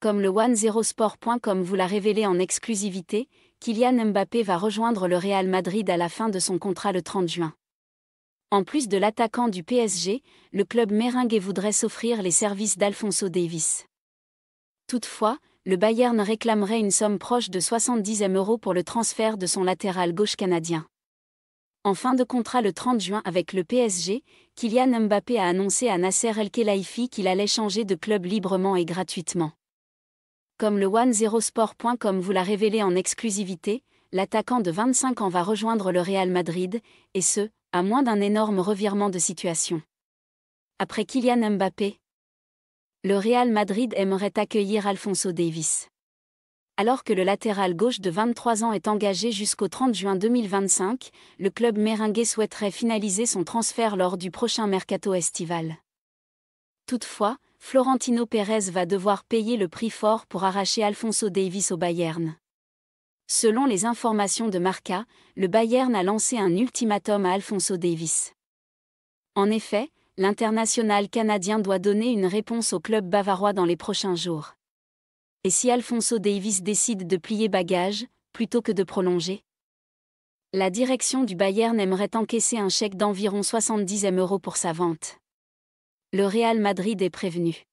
comme le OneZeroSport.com vous l'a révélé en exclusivité, Kylian Mbappé va rejoindre le Real Madrid à la fin de son contrat le 30 juin. En plus de l'attaquant du PSG, le club méringué voudrait s'offrir les services d'Alfonso Davis. Toutefois, le Bayern réclamerait une somme proche de 70 m euros pour le transfert de son latéral gauche canadien. En fin de contrat le 30 juin avec le PSG, Kylian Mbappé a annoncé à Nasser El Khelaifi qu'il allait changer de club librement et gratuitement. Comme le OneZeroSport.com vous l'a révélé en exclusivité, l'attaquant de 25 ans va rejoindre le Real Madrid, et ce, à moins d'un énorme revirement de situation. Après Kylian Mbappé, le Real Madrid aimerait accueillir Alfonso Davis. Alors que le latéral gauche de 23 ans est engagé jusqu'au 30 juin 2025, le club merengue souhaiterait finaliser son transfert lors du prochain mercato estival. Toutefois, Florentino Pérez va devoir payer le prix fort pour arracher Alfonso Davis au Bayern. Selon les informations de Marca, le Bayern a lancé un ultimatum à Alfonso Davis. En effet, l'international canadien doit donner une réponse au club bavarois dans les prochains jours. Et si Alfonso Davis décide de plier bagage, plutôt que de prolonger La direction du Bayern aimerait encaisser un chèque d'environ 70 euros pour sa vente le Real Madrid est prévenu.